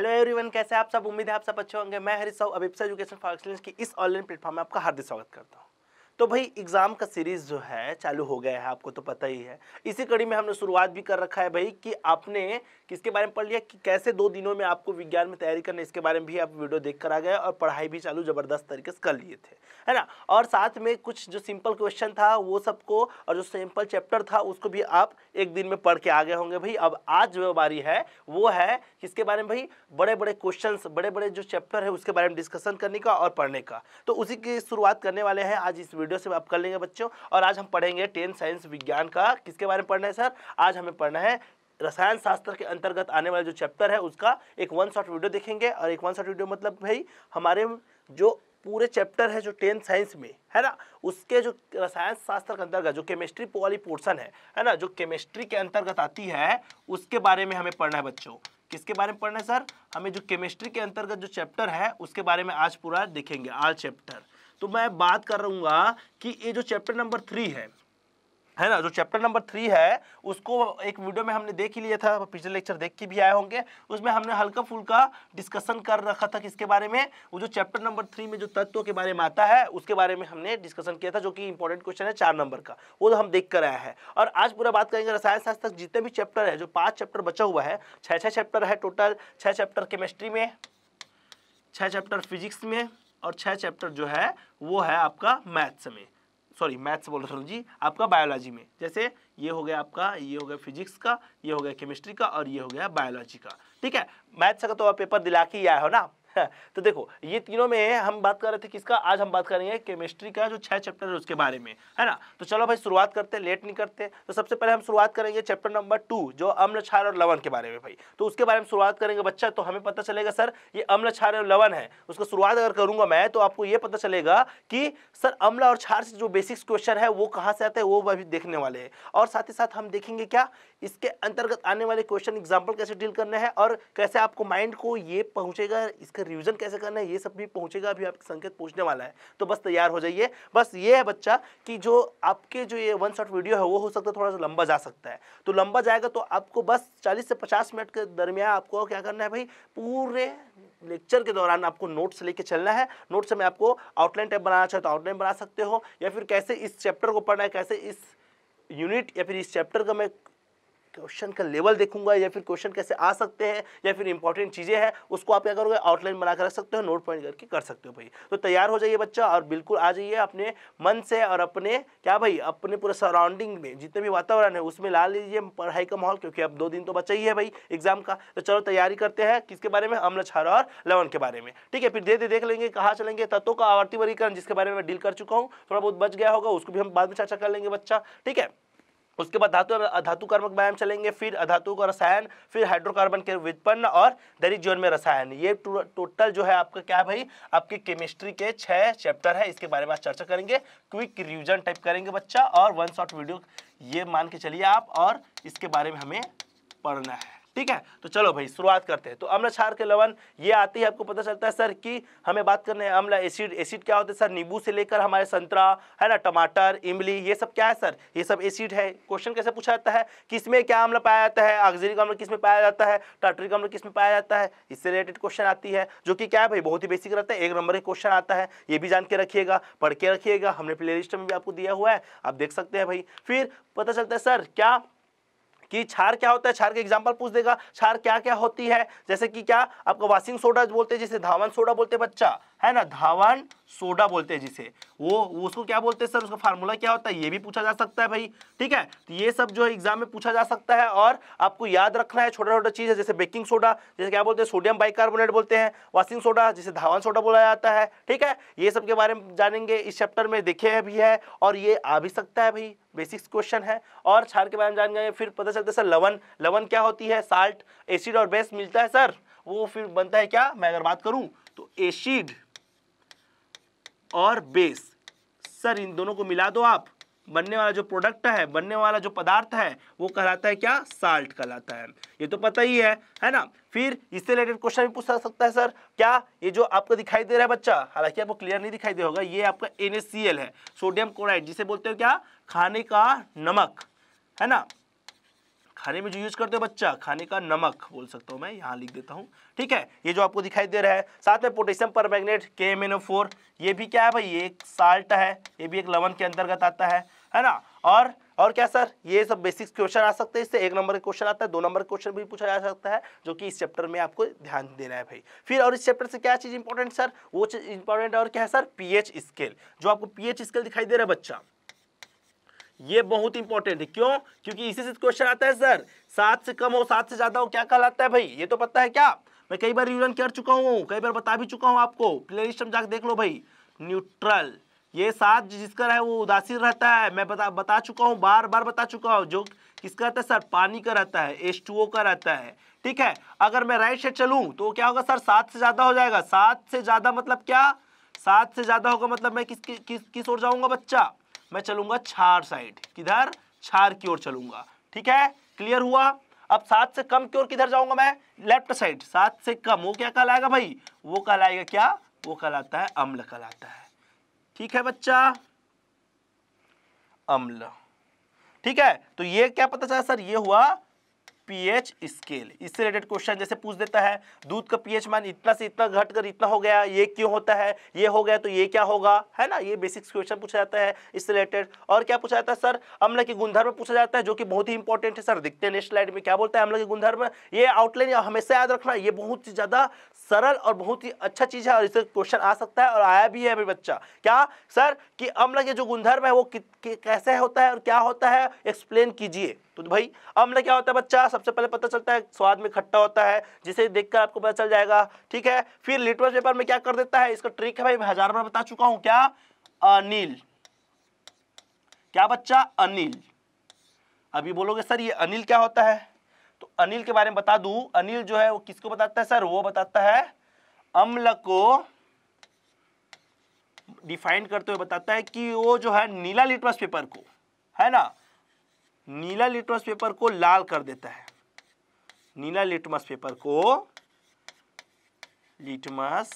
hello everyone कैसे आप सब उम्मीद है आप सब अच्छे होंगे मैं Harish Sahu Abhipsa education for excellence की इस ऑनलाइन प्लेटफॉर्म में आपका हार्दिक स्वागत करता हूँ तो भाई एग्ज़ाम का सीरीज़ जो है चालू हो गया है आपको तो पता ही है इसी कड़ी में हमने शुरुआत भी कर रखा है भाई कि आपने किसके बारे में पढ़ लिया कि कैसे दो दिनों में आपको विज्ञान में तैयारी करना इसके बारे में भी आप वीडियो देख कर आ गए और पढ़ाई भी चालू ज़बरदस्त तरीके से कर लिए थे है ना और साथ में कुछ जो सिंपल क्वेश्चन था वो सबको और जो सिंपल चैप्टर था उसको भी आप एक दिन में पढ़ के आ गए होंगे भाई अब आज जो बारी है वो है किसके बारे में भाई बड़े बड़े क्वेश्चन बड़े बड़े जो चैप्टर है उसके बारे में डिस्कशन करने का और पढ़ने का तो उसी की शुरुआत करने वाले हैं आज इस वीडियो से आप कर लेंगे बच्चों और आज हम पढ़ेंगे टेंथ साइंस विज्ञान का किसके बारे में पढ़ना है सर आज हमें पढ़ना है रसायन शास्त्र के अंतर्गत आने वाला जो चैप्टर है उसका एक वन शॉट वीडियो देखेंगे और एक वन शॉट वीडियो मतलब भाई हमारे जो पूरे चैप्टर है जो टेंथ साइंस में है ना उसके जो रसायन शास्त्र के अंतर्गत जो केमिस्ट्री वाली पोर्सन है है ना जो केमिस्ट्री के अंतर्गत आती है उसके बारे में हमें पढ़ना है बच्चों किसके बारे में पढ़ना है सर हमें जो केमिस्ट्री के अंतर्गत जो चैप्टर है उसके बारे में आज पूरा देखेंगे आज चैप्टर तो मैं बात कर रूँगा कि ये जो चैप्टर नंबर थ्री है है ना जो चैप्टर नंबर थ्री है उसको एक वीडियो में हमने देख ही लिया था पिछले लेक्चर देख के भी आए होंगे उसमें हमने हल्का फुल्का डिस्कशन कर रखा था किसके बारे में वो जो चैप्टर नंबर थ्री में जो तत्व के बारे में आता है उसके बारे में हमने डिस्कशन किया था जो कि इंपॉर्टेंट क्वेश्चन है चार नंबर का वो तो हम देख कर आया है और आज पूरा बात करेंगे रसायन शास्त्र तक जितने भी चैप्टर है जो पाँच चैप्टर बचा हुआ है छः छः चैप्टर है टोटल छः चैप्टर केमिस्ट्री में छः चैप्टर फिजिक्स में और छः चैप्टर जो है वो है आपका मैथ्स में सॉरी मैथ्स बोल रहा हूँ जी आपका बायोलॉजी में जैसे ये हो गया आपका ये हो गया फिजिक्स का ये हो गया केमिस्ट्री का और ये हो गया बायोलॉजी का ठीक है मैथ्स का तो आप पेपर दिला के ही आया हो ना तो देखो ये तीनों में हम बात कर रहे थे किसका आज हम बात करेंगे केमिस्ट्री का जो छह चैप्टर है उसके बारे में है ना तो चलो भाई शुरुआत करते हैं लेट नहीं करते तो सबसे पहले हम शुरुआत करेंगे चैप्टर नंबर टू जो अम्ल छार और लवन के बारे में भाई तो उसके बारे में शुरुआत करेंगे बच्चा तो हमें पता चलेगा सर ये अम्ल छार और लवन है उसका शुरुआत अगर करूंगा मैं तो आपको ये पता चलेगा कि सर अम्ल और छार से जो बेसिक्स क्वेश्चन है वो कहाँ से आते हैं वो अभी देखने वाले हैं और साथ ही साथ हम देखेंगे क्या इसके अंतर्गत आने वाले क्वेश्चन एग्जाम्पल कैसे डील करना है और कैसे आपको माइंड को ये पहुँचेगा इसका रिविजन कैसे करना है ये सब भी पहुँचेगा अभी आपके संकेत पूछने वाला है तो बस तैयार हो जाइए बस ये है बच्चा कि जो आपके जो ये वन शॉट वीडियो है वो हो सकता है थोड़ा सा लंबा जा सकता है तो लंबा जाएगा तो आपको बस चालीस से पचास मिनट के दरमियान आपको क्या करना है भाई पूरे लेक्चर के दौरान आपको नोट्स लेके चलना है नोट्स में आपको आउटलाइन टाइप बनाना चाहे तो आउटलाइन बना सकते हो या फिर कैसे इस चैप्टर को पढ़ना है कैसे इस यूनिट या फिर इस चैप्टर का मैं क्वेश्चन का लेवल देखूंगा या फिर क्वेश्चन कैसे आ सकते हैं या फिर इंपॉर्टेंट चीज़ें हैं उसको आप क्या करोगे आउटलाइन बना कर रख सकते हो नोट पॉइंट करके कर सकते हो भाई तो तैयार हो जाइए बच्चा और बिल्कुल आ जाइए अपने मन से और अपने क्या भाई अपने पूरे सराउंडिंग में जितने भी वातावरण है उसमें ला लीजिए पढ़ाई का माहौल क्योंकि अब दो दिन तो बचा ही है भाई एग्जाम का तो चलो तैयारी करते हैं किसके बारे में अम्ल छारा और लवन के बारे में ठीक है फिर धीरे धीरे देख लेंगे कहाँ चलेंगे तत्वों का आवर्ती वर्गीकरण जिसके बारे में डील कर चुका हूँ थोड़ा बहुत बच गया होगा उसको भी हम बाद में चर्चा कर लेंगे बच्चा ठीक है उसके बाद धातु धातु कर्मक व्यायाम चलेंगे फिर अधातु का रसायन फिर हाइड्रोकार्बन के विपन्न और दैनिक जीवन में रसायन ये टोटल जो है आपका क्या है भाई आपकी केमिस्ट्री के छः चैप्टर है इसके बारे में चर्चा करेंगे क्विक रिविजन टाइप करेंगे बच्चा और वन शॉर्ट वीडियो ये मान के चलिए आप और इसके बारे में हमें पढ़ना है ठीक है तो चलो भाई शुरुआत करते हैं तो अम्ल छार के लवन ये आते ही आपको पता चलता है सर कि हमें बात करने है अम्ल एसिड एसिड क्या होता है सर नींबू से लेकर हमारे संतरा है ना टमाटर इमली ये सब क्या है सर ये सब एसिड है क्वेश्चन कैसे पूछा जाता है किसमें क्या अम्ल पाया जाता है ऑक्सीजनिक अम्ल में पाया जाता है टाटरिक अम्ल किस में पाया जाता है इससे रिलेटेड क्वेश्चन आती है जो कि क्या है भाई बहुत ही बेसिक रहता है एक नंबर के क्वेश्चन आता है ये भी जान के रखिएगा पढ़ के रखिएगा हमने प्ले में भी आपको दिया हुआ है आप देख सकते हैं भाई फिर पता चलता है सर क्या कि छार क्या होता है छार के एग्जाम्पल पूछ देगा छार क्या क्या होती है जैसे कि क्या आपको वाशिंग सोडा बोलते हैं जैसे धावन सोडा बोलते हैं बच्चा है ना धावन सोडा बोलते हैं जिसे वो उसको क्या बोलते हैं सर उसका फार्मूला क्या होता है ये भी पूछा जा सकता है भाई ठीक है तो ये सब जो है एग्जाम में पूछा जा सकता है और आपको याद रखना है छोटा छोटा चीज़ है जैसे बेकिंग सोडा जैसे क्या बोलते हैं सोडियम बाइकार्बोनेट बोलते हैं वॉशिंग सोडा जिसे धावन सोडा बोला जाता है ठीक है ये सब के बारे में जानेंगे इस चैप्टर में देखे भी है और ये आ भी सकता है भाई बेसिक्स क्वेश्चन है और छार के बारे में जान फिर पता चलता है सर लवन लवन क्या होती है साल्ट एसिड और बेस मिलता है सर वो फिर बनता है क्या मैं अगर बात करूँ तो एसिड और बेस सर इन दोनों को मिला दो आप बनने वाला जो प्रोडक्ट है बनने वाला जो पदार्थ है वो कहलाता है क्या साल्ट कहलाता है ये तो पता ही है है ना फिर इससे रिलेटेड क्वेश्चन भी पूछा सकता है सर क्या ये जो आपको दिखाई दे रहा है बच्चा हालांकि आपको क्लियर नहीं दिखाई दे होगा ये आपका एन है सोडियम क्लोराइड जिसे बोलते हो क्या खाने का नमक है ना खाने में जो यूज करते हो बच्चा खाने का नमक बोल सकता हूँ मैं यहाँ लिख देता हूँ ठीक है ये जो आपको दिखाई दे रहा है साथ में पोटेशियम पर मैग्नेट के एम एन ओ फोर ये भी क्या है भाई ये एक साल्ट है ये भी एक लवन के अंतर्गत आता है है ना और और क्या सर ये सब बेसिक्स क्वेश्चन आ सकते हैं इससे एक नंबर का क्वेश्चन आता है दो नंबर क्वेश्चन भी पूछा जा सकता है जो कि इस चैप्टर में आपको ध्यान देना है भाई फिर और इस चैप्टर से क्या चीज़ इंपॉर्टेंट सर वो चीज़ इंपॉर्टेंट और क्या है सर पीएच स्केल जो आपको पीएच स्केल दिखाई दे रहा है बच्चा ये बहुत इंपॉर्टेंट है क्यों क्योंकि इसी से क्वेश्चन आता है सर सात से कम हो सात से ज़्यादा हो क्या कहलाता है भाई ये तो पता है क्या मैं कई बार रिविजन कर चुका हूँ कई बार बता भी चुका हूँ आपको प्ले लिस्ट में जाकर देख लो भाई न्यूट्रल ये सात जिसका रहे वो उदासीन रहता है मैं बता बता चुका हूँ बार बार बता चुका हूँ जो किसका रहता है सर पानी का रहता है एस का रहता है ठीक है अगर मैं राइट साइड चलूँ तो क्या होगा सर सात से ज़्यादा हो जाएगा सात से ज़्यादा मतलब क्या सात से ज़्यादा होगा मतलब मैं किस किस किस ओर जाऊँगा बच्चा मैं चलूंगा छार साइड किधर छार की ओर चलूंगा ठीक है क्लियर हुआ अब सात से कम की ओर किधर जाऊंगा मैं लेफ्ट साइड सात से कम वो क्या कहलाएगा भाई वो कहलाएगा क्या वो कहलाता है अम्ल कहलाता है ठीक है बच्चा अम्ल ठीक है तो ये क्या पता चला सर ये हुआ पीएच स्केल इससे रिलेटेड क्वेश्चन जैसे पूछ देता है दूध का पीएच मान इतना से इतना घट कर इतना हो गया ये क्यों होता है ये हो गया तो ये क्या होगा है ना ये बेसिक्स क्वेश्चन पूछा जाता है इससे रिलेटेड और क्या पूछा जाता है सर अम्ल के गुणधर्म पूछा जाता है जो कि बहुत ही इंपॉर्टेंट है सर दिखते हैं नेक्स्ट स्लाइड में क्या बोलता है अम्ल के गुणधर्म ये आउटलाइन हमेशा याद रखना ये बहुत ज़्यादा सरल और बहुत ही अच्छा चीज़ है और इससे क्वेश्चन आ सकता है और आया भी है अभी बच्चा क्या सर कि अम्ल के जो गुणधर्म है वो कि, कि, कैसे होता है और क्या होता है एक्सप्लेन कीजिए तो भाई अम्ल क्या होता है बच्चा सबसे पहले पता चलता है स्वाद में खट्टा होता है जिसे देखकर आपको पता चल जाएगा ठीक है फिर लिटमस पेपर में क्या कर देता है इसका ट्रिक है भाई हजार बार बता चुका हूँ क्या अनिल क्या बच्चा अनिल अभी बोलोगे सर ये अनिल क्या होता है तो अनिल के बारे में बता दू अनिल जो है वो किसको बताता है सर वो बताता है अम्ल को डिफाइन करते हुए बताता है कि वो जो है नीला लिटमस पेपर को है ना नीला लिटमस पेपर को लाल कर देता है नीला लिटमस पेपर को लिटमस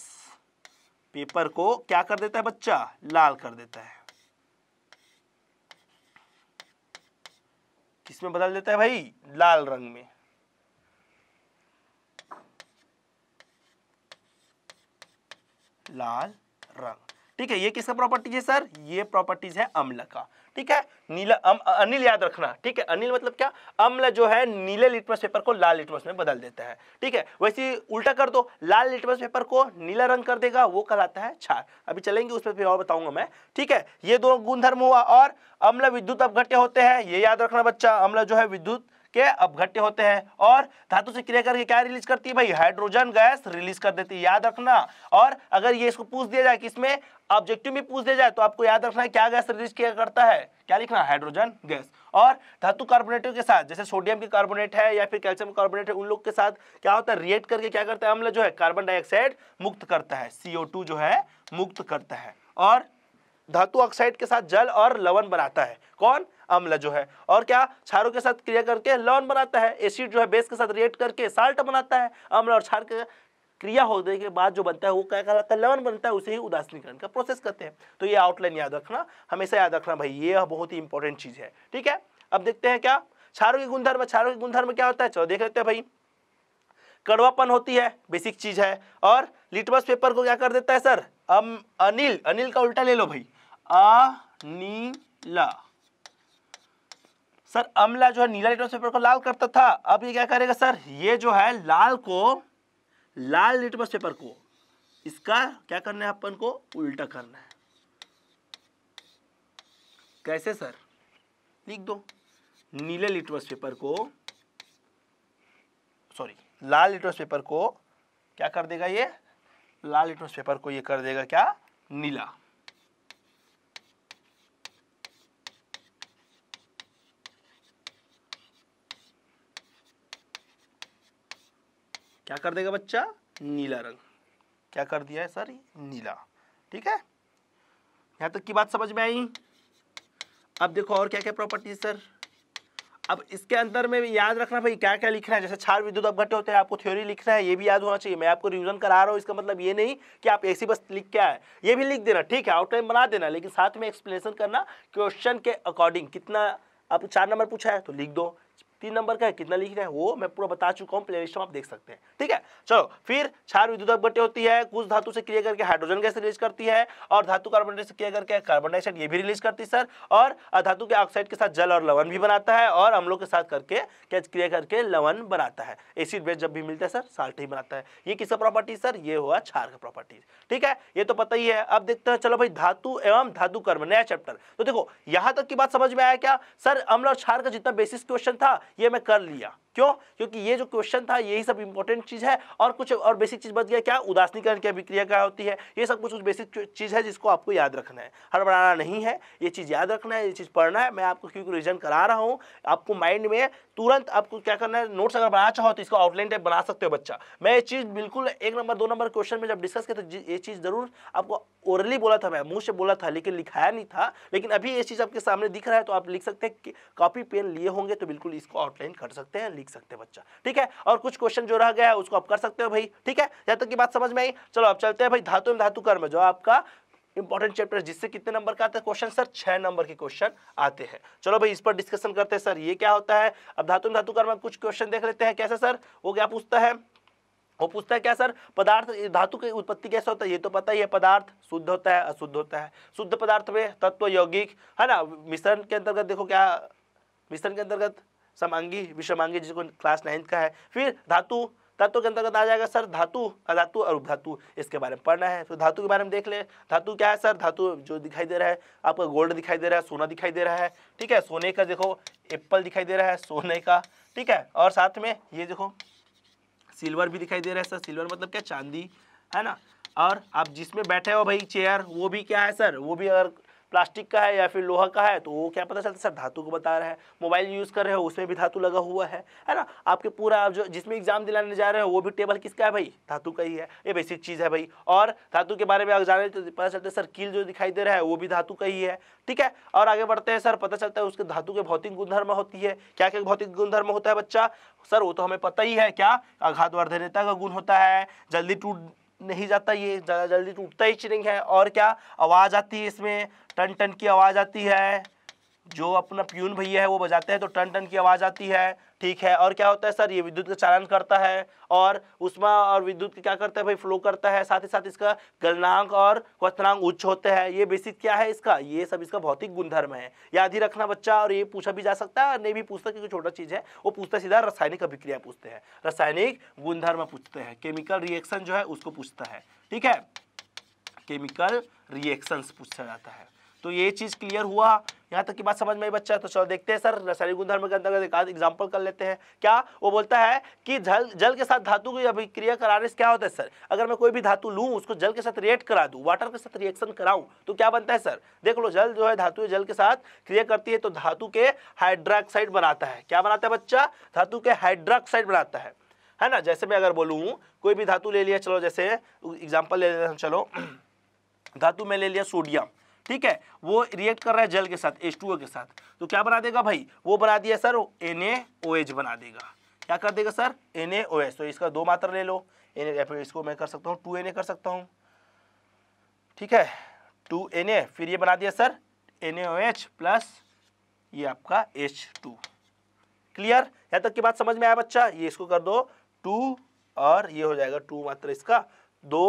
पेपर को क्या कर देता है बच्चा लाल कर देता है किसमें बदल देता है भाई लाल रंग में लाल रंग ठीक है ये किसका प्रॉपर्टीज है सर ये प्रॉपर्टीज है अम्ल का ठीक है नीला अम, अनिल याद रखना ठीक है अनिल मतलब क्या अम्ल जो है नीले लिटमस पेपर को लाल लिटमस में बदल देता है ठीक है वैसे उल्टा कर दो लाल लिटमस पेपर को नीला रंग कर देगा वो कहलाता है छार अभी चलेंगे उस पर फिर और बताऊंगा मैं ठीक है ये दो गुणधर्म हुआ और अम्ल विद्युत अपघट्य होते हैं ये याद रखना बच्चा अम्ल जो है विद्युत के अपघट्य होते हैं और धातु से क्रिया करके क्या रिलीज करती है भाई हाइड्रोजन गैस रिलीज कर देती है याद रखना और अगर ये इसको पूछ दिया जाए कि इसमें ऑब्जेक्टिव में पूछ दिया जाए तो आपको याद रखना है क्या गैस रिलीज किया करता है क्या लिखना हाइड्रोजन गैस और धातु कार्बोनेट के साथ जैसे सोडियम की कार्बोनेट है या फिर कैल्शियम कार्बोनेट है उन लोग के साथ क्या होता है रिएक्ट करके क्या करता है अम्ल जो है कार्बन डाइऑक्साइड मुक्त करता है सीओ जो है मुक्त करता है और धातु ऑक्साइड के साथ जल और लवण बनाता है कौन अम्ल जो है और क्या छारों के साथ क्रिया करके लॉन बनाता है एसिड जो है बेस के साथ रिएक्ट करके साल्ट बनाता है अम्ल और छार के क्रिया होने के बाद जो बनता है वो क्या कहलाता है लवन बनता है उसे ही उदासनीकरण का प्रोसेस करते हैं तो ये आउटलाइन याद रखना हमेशा याद रखना भाई ये बहुत ही इंपॉर्टेंट चीज़ है ठीक है अब देखते हैं क्या छारों के गुणधर्म छारों के गुणधर्म क्या होता है चलो देख लेते हैं भाई कड़वापन होती है बेसिक चीज है और लिटमस पेपर को क्या कर देता है सर अम अनिल अनिल का उल्टा ले लो भाई अनिला सर अमला जो है नीला लिटमस पेपर को लाल करता था अब ये क्या करेगा सर ये जो है लाल को लाल लिटमस पेपर को इसका क्या करना है अपन को उल्टा करना है कैसे सर लिख दो नीले लिटमस पेपर को सॉरी लाल लिटमस पेपर को क्या कर देगा ये लाल लिटमस पेपर को ये कर देगा क्या नीला क्या कर देगा बच्चा नीला रंग क्या कर दिया है सर नीला ठीक है यहां तक की बात समझ में आई अब देखो और क्या क्या प्रॉपर्टी सर अब इसके अंदर में याद रखना भाई क्या क्या लिखना है जैसे छार विद्युत अपघट्य होते हैं आपको थ्योरी लिखना है ये भी याद होना चाहिए मैं आपको रिवीजन करा रहा हूँ इसका मतलब ये नहीं कि आप ऐसी बस लिख के आए ये भी लिख देना ठीक है आउट टाइम बना देना लेकिन साथ में एक्सप्लेनेशन करना क्वेश्चन के अकॉर्डिंग कितना आप चार नंबर पूछा है तो लिख दो तीन नंबर का है कितना लिख रहे हैं वो मैं पूरा बता चुका हूँ प्ले लिस्ट आप देख सकते हैं ठीक है चलो फिर क्षार विद्युत अपगट्य होती है कुछ धातु से क्रिया करके हाइड्रोजन गैस रिलीज करती है और धातु कार्बन से क्रिया करके कार्बन डाइऑक्साइड ये भी रिलीज करती है सर और धातु के ऑक्साइड के साथ जल और लवन भी बनाता है और हम लोग के साथ करके क्या क्रिया करके लवन बनाता है एसिड बेस जब भी मिलता है सर साल्ट ही बनाता है ये किसका प्रॉपर्टी सर ये हुआ क्षार का प्रॉपर्टी ठीक है ये तो पता ही है अब देखते हैं चलो भाई धातु एवं धातु कर्म नया चैप्टर तो देखो यहां तक की बात समझ में आया क्या सर अम्ल और क्षार का जितना बेसिस क्वेश्चन था ये मैं कर लिया क्यों क्योंकि ये जो क्वेश्चन था यही सब इंपॉर्टेंट चीज़ है और कुछ और बेसिक चीज़ बच गया क्या उदासनीकरण की अभिक्रिया क्या होती है ये सब कुछ बेसिक चीज़ है जिसको आपको याद रखना है हड़बड़ाना नहीं है ये चीज़ याद रखना है ये चीज़ पढ़ना है मैं आपको क्योंकि रिविजन करा रहा हूँ आपको माइंड में तुरंत आपको क्या करना है नोट्स अगर बनाना चाहो तो इसको आउटलाइन टाइप बना सकते हो बच्चा मैं ये चीज़ बिल्कुल एक नंबर दो नंबर क्वेश्चन में जब डिस्कस किया तो ये चीज़ ज़रूर आपको ओरली बोला था मैं मुंह से बोला था लेकिन लिखाया नहीं था लेकिन अभी ये चीज़ आपके सामने दिख रहा है तो आप लिख सकते हैं कॉपी पेन लिए होंगे तो बिल्कुल इसको आउटलाइन कर सकते हैं लिख सकते हैं बच्चा ठीक है और कुछ क्वेश्चन जो रह गया है उसको आप कर सकते हो भाई ठीक है यहाँ तक की बात समझ में आई चलो आप चलते हैं भाई धातु एवं धातु कर्म जो आपका इंपॉर्टेंट चैप्टर जिससे कितने नंबर का आता है क्वेश्चन सर छह नंबर के क्वेश्चन आते हैं चलो भाई इस पर डिस्कशन करते हैं सर ये क्या होता है अब धातु धातु कर्म कुछ क्वेश्चन देख लेते हैं कैसे सर वो क्या पूछता है वो पूछता है क्या सर पदार्थ धातु की उत्पत्ति कैसे होता है ये तो पता ही है पदार्थ शुद्ध होता है अशुद्ध होता है शुद्ध पदार्थ में तत्व यौगिक है ना मिश्रण के अंतर्गत देखो क्या मिश्रण के अंतर्गत समांगी विषमांगी जिसको क्लास नाइन्थ का है फिर धातु तत्व के अंतर्गत आ जाएगा सर धातु अधातु और उपधातु इसके बारे में पढ़ना है तो धातु के बारे में देख ले धातु क्या है सर धातु जो दिखाई दे रहा है आपका गोल्ड दिखाई दे रहा है सोना दिखाई दे रहा है ठीक है सोने का देखो एप्पल दिखाई दे रहा है सोने का ठीक है और साथ में ये देखो सिल्वर भी दिखाई दे रहा है सर सिल्वर मतलब क्या चांदी है ना और आप जिसमें बैठे हो भाई चेयर वो भी क्या है सर वो भी अगर प्लास्टिक का है या फिर लोहा का है तो वो क्या पता चलता है सर धातु को बता रहा है मोबाइल यूज़ कर रहे हो उसमें भी धातु लगा हुआ है है ना आपके पूरा आप जो जिसमें एग्जाम दिलाने जा रहे हो वो भी टेबल किसका है भाई धातु का ही है ये बेसिक चीज़ है भाई और धातु के बारे में अगर जाने तो पता चलता है सर कील जो दिखाई दे रहा है वो भी धातु का ही है ठीक है और आगे बढ़ते हैं सर पता चलता है उसके धातु के भौतिक गुणधर्म होती है क्या क्या भौतिक गुणधर्म होता है बच्चा सर वो तो हमें पता ही है क्या आघात वर्धनता का गुण होता है जल्दी टूट नहीं जाता ये ज़्यादा जल्दी टूटता ही नहीं है और क्या आवाज़ आती है इसमें टन टन की आवाज़ आती है जो अपना प्यून भैया है वो बजाते हैं तो टन टन की आवाज़ आती है ठीक है और क्या होता है सर ये विद्युत का चालन करता है और उष्मा और विद्युत क्या करता है भाई फ्लो करता है साथ ही साथ इसका गलनांक और क्वनांक उच्च होते हैं ये बेसिक क्या है इसका ये सब इसका भौतिक गुणधर्म है याद ही रखना बच्चा और ये पूछा भी जा सकता है नहीं भी पूछता क्योंकि छोटा चीज है वो पूछता सीधा रासायनिक अभिक्रिया पूछते हैं रासायनिक गुणधर्म पूछते हैं केमिकल रिएक्शन जो है उसको पूछता है ठीक है केमिकल रिएक्शंस पूछा जाता है तो ये चीज़ क्लियर हुआ यहाँ तक की बात समझ में आई बच्चा तो चलो देखते हैं सर रासायनिक गुणधर्म के अंतर्गत एक एग्जाम्पल कर लेते हैं क्या वो बोलता है कि जल जल के साथ धातु की अभिक्रिया कराने से क्या होता है सर अगर मैं कोई भी धातु लू उसको जल के साथ रिएक्ट करा दू वाटर के साथ रिएक्शन कराऊँ तो क्या बनता है सर देख लो जल जो है धातु जल के साथ क्रिया करती है तो धातु के हाइड्रोक्साइड बनाता है क्या बनाता है बच्चा धातु के हाइड्रोक्साइड बनाता है है ना जैसे मैं अगर बोलूँ कोई भी धातु ले लिया चलो जैसे एग्जाम्पल ले लेते हैं चलो धातु में ले लिया सोडियम ठीक है वो रिएक्ट कर रहा है जल के साथ एच के साथ तो क्या बना देगा भाई वो बना दिया सर एन बना देगा क्या कर देगा सर एन तो इसका दो मात्रा ले लो एन इसको मैं कर सकता हूँ टू एन कर सकता हूँ ठीक है टू एन फिर ये बना दिया सर एन प्लस ये आपका एच टू क्लियर यहाँ तक की बात समझ में आया बच्चा ये इसको कर दो टू और ये हो जाएगा टू मात्र इसका दो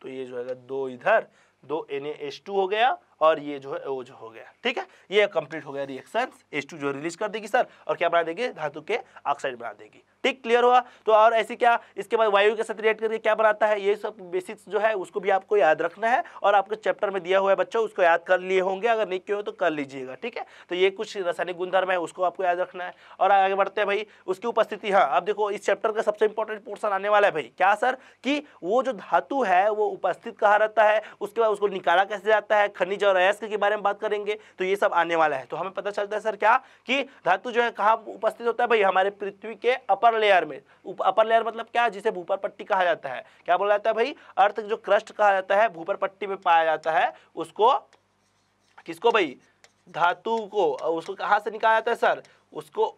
तो ये जो है दो इधर दो एन हो गया और ये जो है ओज हो गया ठीक है ये कंप्लीट हो गया रिएक्शन टू जो रिलीज कर देगी सर और क्या बना देगी धातु के ऑक्साइड बना देगी ठीक क्लियर हुआ तो और ऐसी क्या इसके बाद वायु के साथ रिएक्ट करके क्या बनाता है ये सब बेसिक्स जो है उसको भी आपको याद रखना है और आपके चैप्टर में दिया हुआ है बच्चों उसको याद कर लिए होंगे अगर नहीं क्यों तो कर लीजिएगा ठीक है तो ये कुछ रासायनिक गुणधर्म है उसको आपको याद रखना है और आगे बढ़ते हैं भाई उसकी उपस्थिति हाँ अब देखो इस चैप्टर का सबसे इंपॉर्टेंट पोर्सन आने वाला है भाई क्या सर कि वो जो धातु है वो उपस्थित कहाँ रहता है उसके बाद उसको निकाला कैसे जाता है खनिज और अयस्क के बारे में बात करेंगे तो ये सब आने वाला है तो हमें पता चलता है सर क्या कि धातु जो है कहाँ उपस्थित होता है भाई हमारे पृथ्वी के अपर लेयर में अपर लेयर मतलब क्या जिसे भूपर पट्टी कहा जाता है क्या बोला जाता है भाई अर्थ जो क्रस्ट कहा जाता है भूपर पट्टी में पाया जाता है उसको किसको भाई धातु को उसको कहाँ से निकाला जाता है सर उसको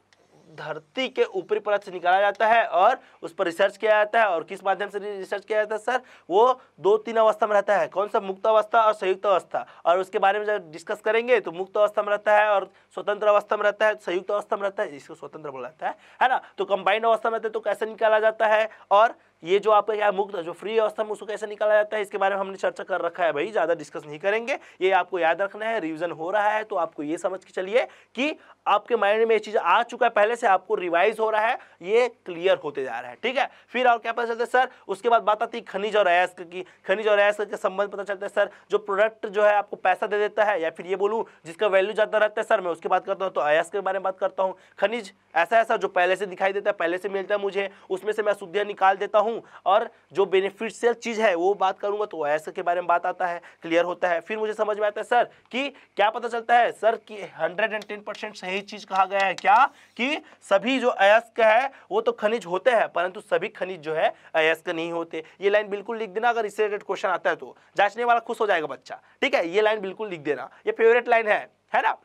धरती के ऊपरी परत से निकाला जाता है और उस पर रिसर्च किया जाता है और किस माध्यम से रिसर्च किया जाता है सर वो दो तीन अवस्था में रहता है कौन सा मुक्त अवस्था और संयुक्त अवस्था और उसके बारे में जब डिस्कस करेंगे तो मुक्त अवस्था में रहता है और स्वतंत्र अवस्था में रहता है संयुक्त अवस्था में रहता है इसको स्वतंत्र बोला जाता है है ना तो कंबाइंड अवस्था में रहता है तो कैसे निकाला जाता है और ये जो आपका क्या मुक्त जो फ्री अवस्था में उसको कैसे निकाला जाता है इसके बारे में हमने चर्चा कर रखा है भाई ज़्यादा डिस्कस नहीं करेंगे ये आपको याद रखना है रिविजन हो रहा है तो आपको ये समझ के चलिए कि आपके माइंड में ये चीज़ आ चुका है पहले से आपको रिवाइज हो रहा है ये क्लियर होते जा रहा है ठीक है फिर और क्या पता चलता है सर उसके बाद बात आती है खनिज और अयस्क की खनिज और अयस्क के संबंध पता चलता है सर जो प्रोडक्ट जो है आपको पैसा दे देता है या फिर ये बोलूँ जिसका वैल्यू ज़्यादा रहता है सर मैं उसकी बात करता हूँ तो अयस्क के बारे में बात करता हूँ खनिज ऐसा ऐसा जो पहले से दिखाई देता है पहले से मिलता है मुझे उसमें से मैं शुद्धियाँ निकाल देता हूँ हूँ और जो बेनिफिशियल चीज़ है वो बात करूँगा तो एस के बारे में बात आता है क्लियर होता है फिर मुझे समझ में आता है सर कि क्या पता चलता है सर कि हंड्रेड एंड टेन परसेंट सही चीज़ कहा गया है क्या कि सभी जो अयस्क है वो तो खनिज होते हैं परंतु सभी खनिज जो है अयस्क नहीं होते ये लाइन बिल्कुल लिख देना अगर इससे रिलेटेड क्वेश्चन आता है तो जांचने वाला खुश हो जाएगा बच्चा ठीक है ये लाइन बिल्कुल लिख देना ये फेवरेट लाइन है है ना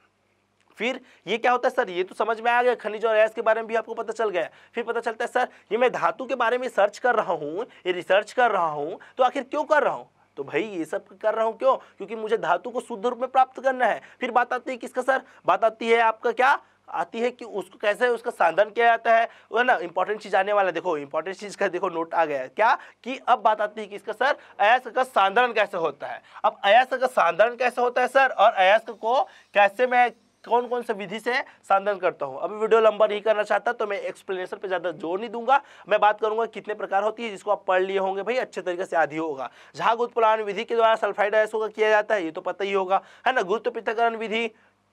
फिर ये क्या होता है सर ये तो समझ में आ गया खनिज और गैस के बारे में भी आपको पता चल गया फिर पता चलता है सर ये मैं धातु के बारे में सर्च कर रहा हूँ ये रिसर्च कर रहा हूँ तो आखिर क्यों कर रहा हूँ तो भाई ये सब कर रहा हूँ क्यों क्योंकि मुझे धातु को शुद्ध रूप में प्राप्त करना है फिर बात आती है किसका सर बात आती है आपका क्या आती है कि उसको कैसे उसका साधन किया जाता है वो है ना इंपॉर्टेंट चीज आने वाला देखो इंपॉर्टेंट चीज का देखो नोट आ गया है क्या कि अब बात आती है कि इसका सर अयस्क का साधारण कैसे होता है अब अयस्क का साधारण कैसे होता है सर और अयस्क को कैसे मैं कौन कौन से विधि से सांदन करता हूँ अभी वीडियो लंबा नहीं करना चाहता तो मैं एक्सप्लेनेशन पर ज़्यादा जोर नहीं दूंगा मैं बात करूंगा कितने प्रकार होती है जिसको आप पढ़ लिए होंगे भाई अच्छे तरीके से आधी होगा झाग उत्प्लान विधि के द्वारा सल्फाइड अयसों का किया जाता है ये तो पता ही होगा है ना गुरुत्व पृथकरण विधि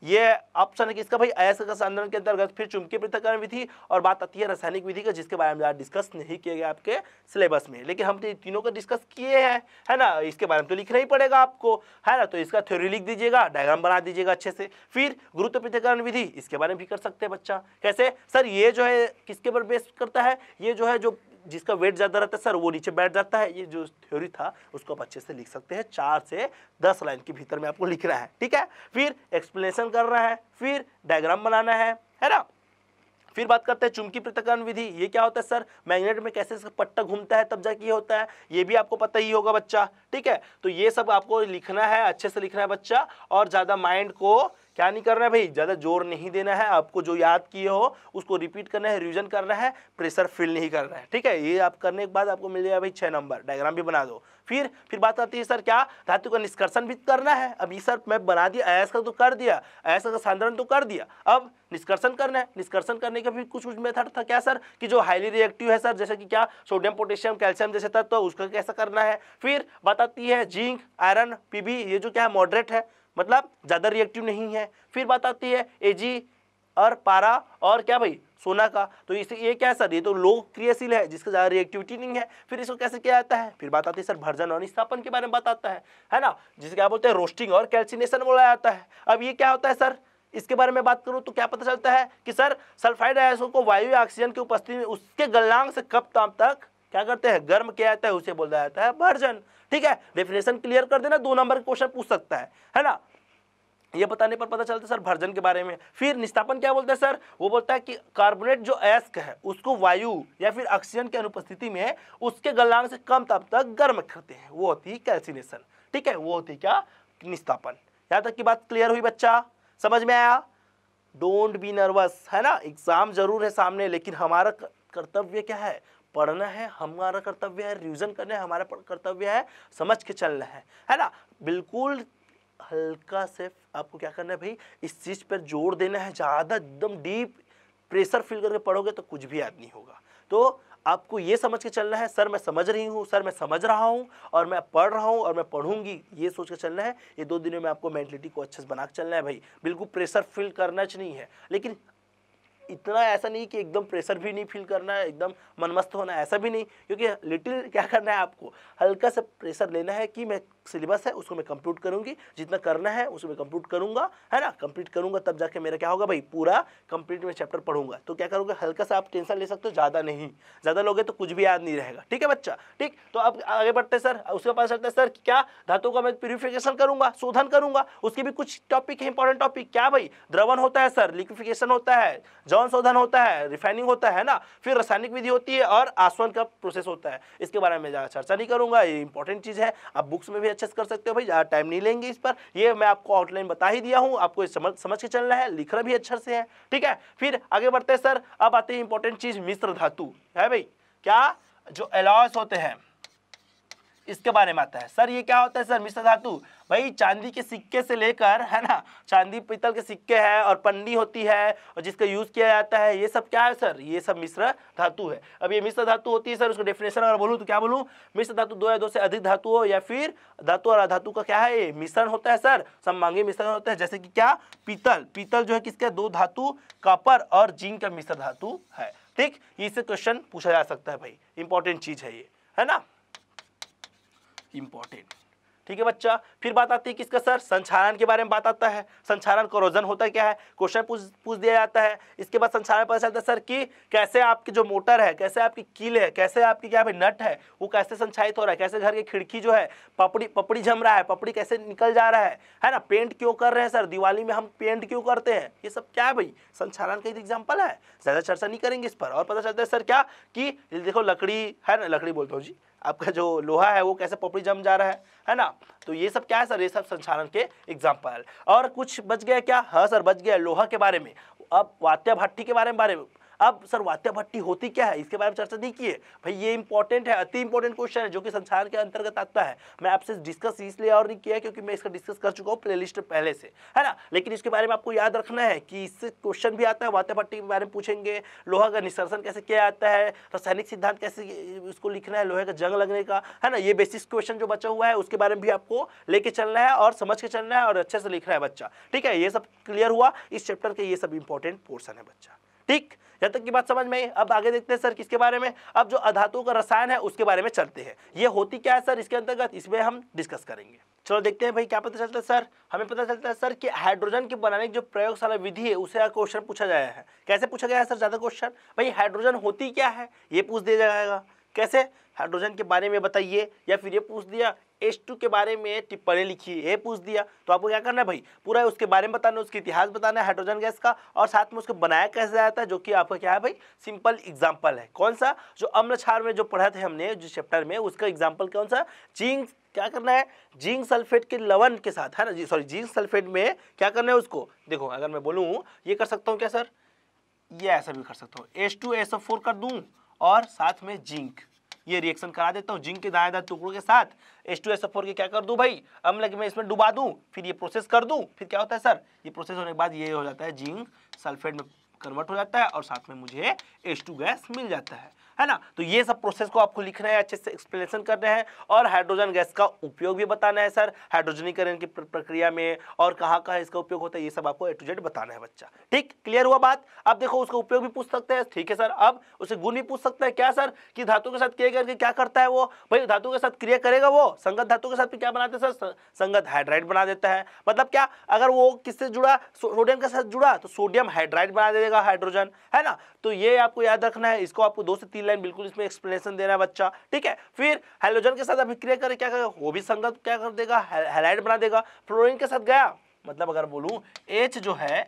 ये ऑप्शन है किसका भाई अयस्क आंदोलन के अंतर्गत फिर चुंबकीय पृथककरण विधि और बात आती है रासायनिक विधि का जिसके बारे में ज़्यादा डिस्कस नहीं किया गया आपके सिलेबस में लेकिन हम तो तीनों का डिस्कस किए हैं है ना इसके बारे में तो लिखना ही पड़ेगा आपको है ना तो इसका थ्योरी लिख दीजिएगा डायग्राम बना दीजिएगा अच्छे से फिर गुरुत्व पृथककरण विधि इसके बारे में भी कर सकते हैं बच्चा कैसे सर ये जो है किसके पर बेस करता है ये जो है जो जिसका वेट ज़्यादा रहता है सर वो नीचे बैठ जाता है ये जो थ्योरी था उसको आप अच्छे से लिख सकते हैं चार से दस लाइन के भीतर में आपको लिखना है ठीक है फिर एक्सप्लेनेशन करना है फिर डायग्राम बनाना है है ना फिर बात करते हैं चुमकी पृथकरण विधि ये क्या होता है सर मैग्नेट में कैसे पट्टा घूमता है तब जाके ये होता है ये भी आपको पता ही होगा बच्चा ठीक है तो ये सब आपको लिखना है अच्छे से लिखना है बच्चा और ज़्यादा माइंड को क्या नहीं करना है भाई ज़्यादा जोर नहीं देना है आपको जो याद किए हो उसको रिपीट करना है रिविजन करना है प्रेशर फील नहीं करना है ठीक है ये आप करने के बाद आपको मिल जाएगा भाई छह नंबर डायग्राम भी बना दो फिर फिर बात आती है सर क्या धातु का निष्कर्षण भी करना है अब ये सर मैं बना दिया अयस का तो कर दिया अयस का साधारण तो कर दिया अब निष्कर्षण करना है निष्कर्षण करने का भी कुछ कुछ मेथड था क्या सर कि जो हाईली रिएक्टिव है सर जैसे कि क्या सोडियम पोटेशियम कैल्शियम जैसे तत्व तो उसका कैसा करना है फिर बताती है जिंक आयरन पी ये जो क्या है मॉडरेट है मतलब ज़्यादा रिएक्टिव नहीं है फिर बात आती है एजी और पारा और क्या भाई सोना का तो इसे ये कैसा ये तो लो क्रियाशील है जिसका ज़्यादा रिएक्टिविटी नहीं है फिर इसको कैसे किया जाता है फिर बात आती है सर भर्जन और निस्थापन के बारे में बताता है है ना जिसे क्या बोलते हैं रोस्टिंग और कैल्सिनेशन बोला जाता है अब ये क्या होता है सर इसके बारे में बात करूं तो क्या पता चलता है कि सर सल्फाइड आयसों को वायु ऑक्सीजन की उपस्थिति में उसके गलनांक से कब ताप तक क्या करते हैं गर्म किया जाता है उसे बोला जाता है भर्जन ठीक है डेफिनेशन क्लियर कर देना दो नंबर क्वेश्चन पूछ सकता है है ना ये बताने पर पता चलता है सर भर्जन के बारे में फिर निस्तापन क्या बोलते हैं सर वो बोलता है कि कार्बोनेट जो एस्क है उसको वायु या फिर ऑक्सीजन की अनुपस्थिति में उसके गलनांक से कम तब तक गर्म करते हैं वो होती है कैल्सिनेशन ठीक है वो होती है क्या निस्तापन यहाँ तक की बात क्लियर हुई बच्चा समझ में आया डोंट बी नर्वस है ना एग्जाम जरूर है सामने लेकिन हमारा कर्तव्य क्या है पढ़ना है हमारा कर्तव्य है रिविजन करना है हमारा कर्तव्य है समझ के चलना है है ना बिल्कुल हल्का से आपको क्या करना है भाई इस चीज़ पर जोर देना है ज़्यादा एकदम डीप प्रेशर फील करके पढ़ोगे तो कुछ भी याद नहीं होगा तो आपको ये समझ के चलना है सर मैं समझ रही हूँ सर मैं समझ रहा हूँ और मैं पढ़ रहा हूँ और मैं पढ़ूंगी ये सोच के चलना है ये दो दिनों में आपको मेंटलिटी को अच्छे से बना के चलना है भाई बिल्कुल प्रेशर फील करना च नहीं है लेकिन इतना ऐसा नहीं कि एकदम प्रेशर भी नहीं फील करना है एकदम मनमस्त होना ऐसा भी नहीं क्योंकि लिटिल क्या करना है आपको हल्का सा प्रेशर लेना है कि मैं सिलेबस है उसको मैं कंप्लीट करूंगी जितना करना है उसको मैं कंप्लीट करूंगा है ना कंप्लीट करूंगा तब जाके मेरा क्या होगा भाई पूरा कंप्लीट में चैप्टर पढ़ूंगा तो क्या करूँगा हल्का सा आप टेंशन ले सकते हो ज़्यादा नहीं ज़्यादा लोगे तो कुछ भी याद नहीं रहेगा ठीक है बच्चा ठीक तो आप आगे बढ़ते सर उसके पास चलते सर क्या धातु का मैं प्यूरिफिकेशन करूंगा शोधन करूंगा उसके भी कुछ टॉपिक है इंपॉर्टेंट टॉपिक क्या भाई द्रवन होता है सर लिक्विफिकेशन होता है जो यौन शोधन होता है रिफाइनिंग होता है ना फिर रासायनिक विधि होती है और आसवन का प्रोसेस होता है इसके बारे में ज़्यादा चर्चा नहीं करूंगा ये इंपॉर्टेंट चीज़ है आप बुक्स में भी अच्छे से कर सकते हो भाई ज़्यादा टाइम नहीं लेंगे इस पर ये मैं आपको आउटलाइन बता ही दिया हूँ आपको समझ समझ के चलना है लिखना भी अच्छे से है ठीक है फिर आगे बढ़ते हैं सर अब आते हैं इंपॉर्टेंट चीज़ मिश्र धातु है भाई क्या जो एलॉयस होते हैं इसके बारे में आता है सर ये क्या होता है सर मिश्र धातु भाई चांदी के सिक्के से लेकर है ना चांदी पीतल के सिक्के हैं और पन्नी होती है और जिसका यूज़ किया जाता है ये सब क्या है सर ये सब मिश्र धातु है अब ये मिश्र धातु होती है सर उसको डेफिनेशन अगर बोलूँ तो क्या बोलूँ मिश्र धातु दो या दो से अधिक धातु हो या फिर धातु और अधातु का क्या है ये मिश्रण होता है सर सब मांगे मिश्रण होता है जैसे कि क्या पीतल पीतल जो है किसका दो धातु कापर और जिंक का मिश्र धातु है ठीक इससे क्वेश्चन पूछा जा सकता है भाई इंपॉर्टेंट चीज़ है ये है ना इंपॉर्टेंट ठीक है बच्चा फिर बात आती है किसका सर संचारण के बारे में बात आता है संचारण कोरोजन होता क्या है क्वेश्चन पूछ पूछ दिया जाता है इसके बाद संचारण पता चलता है सर कि कैसे आपकी जो मोटर है कैसे आपकी कील है कैसे आपकी क्या भाई नट है वो कैसे संचालित हो रहा है कैसे घर की खिड़की जो है पपड़ी पपड़ी जम रहा है पपड़ी कैसे निकल जा रहा है है ना पेंट क्यों कर रहे हैं सर दिवाली में हम पेंट क्यों करते हैं ये सब क्या है भाई संचालन का एग्जाम्पल है ज़्यादा चर्चा नहीं करेंगे इस पर और पता चलता है सर क्या कि देखो लकड़ी है ना लकड़ी बोलता हूँ जी आपका जो लोहा है वो कैसे पपड़ी जम जा रहा है है ना तो ये सब क्या है सर ये सब संचालन के एग्जाम्पल और कुछ बच गया क्या हाँ सर बच गया लोहा के बारे में अब वात्या भट्टी के बारे में बारे में अब सर वात्या भट्टी होती क्या है इसके बारे में चर्चा नहीं किए भाई ये इंपॉर्टेंट है अति इंपॉर्टेंट क्वेश्चन है जो कि संसार के अंतर्गत आता है मैं आपसे डिस्कस इसलिए और नहीं किया क्योंकि मैं इसका डिस्कस कर चुका हूँ प्ले पहले से है ना लेकिन इसके बारे में आपको याद रखना है कि इससे क्वेश्चन भी आता है वात्या भट्टी के बारे में पूछेंगे लोहा का निसर्जन कैसे किया जाता है रासायनिक सिद्धांत कैसे उसको लिखना है लोहे का जंग लगने का है ना ये बेसिक क्वेश्चन जो बचा हुआ है उसके बारे में भी आपको लेके चलना है और समझ के चलना है और अच्छे से लिख रहा है बच्चा ठीक है ये सब क्लियर हुआ इस चैप्टर के ये सब इंपॉर्टेंट पोर्सन है बच्चा ठीक यहां तक की बात समझ में आई अब आगे देखते हैं सर किसके बारे में अब जो अधातु का रसायन है उसके बारे में चलते हैं ये होती क्या है सर इसके अंतर्गत इसमें हम डिस्कस करेंगे चलो देखते हैं भाई क्या पता चलता है सर हमें पता चलता है सर कि हाइड्रोजन के बनाने की जो प्रयोगशाला विधि है उसे क्वेश्चन पूछा गया है कैसे पूछा गया है सर ज़्यादा क्वेश्चन भाई हाइड्रोजन होती क्या है ये पूछ दिया जाएगा कैसे हाइड्रोजन के बारे में बताइए या फिर ये पूछ दिया एस टू के बारे में टिप्पणी लिखी है पूछ दिया तो आपको क्या करना है भाई पूरा उसके बारे में बताना है उसके इतिहास बताना है हाइड्रोजन गैस का और साथ में उसको बनाया कैसे जाता है जो कि आपका क्या है भाई सिंपल एग्जाम्पल है कौन सा जो अम्ल छार में जो पढ़ा थे हमने जिस चैप्टर में उसका एग्जाम्पल कौन सा जिंक क्या करना है जिंक सल्फेट के लवन के साथ है ना जी सॉरी जिंक सल्फेट में क्या करना है उसको देखो अगर मैं बोलूँ ये कर सकता हूँ क्या सर ये ऐसा भी कर सकता हूँ एस टू एस फोर कर दूँ और साथ में जिंक ये रिएक्शन करा देता हूँ जिंक के दाएं टुकड़ों के साथ एस टू एस फोर के क्या कर दूँ भाई अम्ल में इसमें डुबा दूँ फिर ये प्रोसेस कर दूँ फिर क्या होता है सर ये प्रोसेस होने के बाद ये हो जाता है जिंक सल्फेट में कन्वर्ट हो जाता है और साथ में मुझे एस टू गैस मिल जाता है है ना तो ये सब प्रोसेस को आपको लिखना है अच्छे से एक्सप्लेनेशन कर रहे हैं और हाइड्रोजन गैस का उपयोग भी बताना है सर हाइड्रोजनीकरण की प्रक्रिया में और कहाँ कहाँ इसका उपयोग होता है ये सब आपको ए टू जेड बताना है बच्चा ठीक क्लियर हुआ बात अब देखो उसका उपयोग भी पूछ सकते हैं ठीक है सर अब उसे गुण भी पूछ सकते हैं क्या सर कि धातु के साथ क्रिया करके क्या करता है वो भाई धातु के साथ क्रिया करेगा वो संगत धातु के साथ क्या बनाते हैं सर संगत हाइड्राइड बना देता है मतलब क्या अगर वो किससे जुड़ा सोडियम के साथ जुड़ा तो सोडियम हाइड्राइड बना देगा हाइड्रोजन है ना तो ये आपको याद रखना है इसको आपको दो से तीन लाइन बिल्कुल इसमें एक्सप्लेनेशन दे रहा है बच्चा ठीक है फिर हेलोजन के साथ अभिक्रिया करे क्या करेगा वो भी संगत क्या कर देगा हेलाइड बना देगा फ्लोरिन के साथ गया मतलब अगर बोलूँ एच जो है